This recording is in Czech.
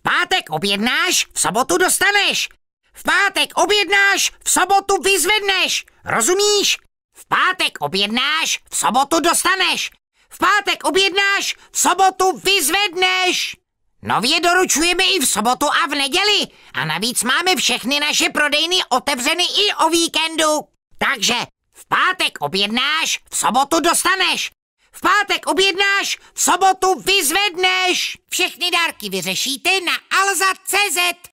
V pátek objednáš, v sobotu dostaneš. V pátek objednáš, v sobotu vyzvedneš. Rozumíš? V pátek objednáš, v sobotu dostaneš. V pátek objednáš, v sobotu vyzvedneš. Nově doručujeme i v sobotu a v neděli a navíc máme všechny naše prodejny otevřeny i o víkendu. Takže v pátek objednáš, v sobotu dostaneš. V pátek objednáš, v sobotu vyzvedneš. Všechny dárky vyřešíte na alza.cz.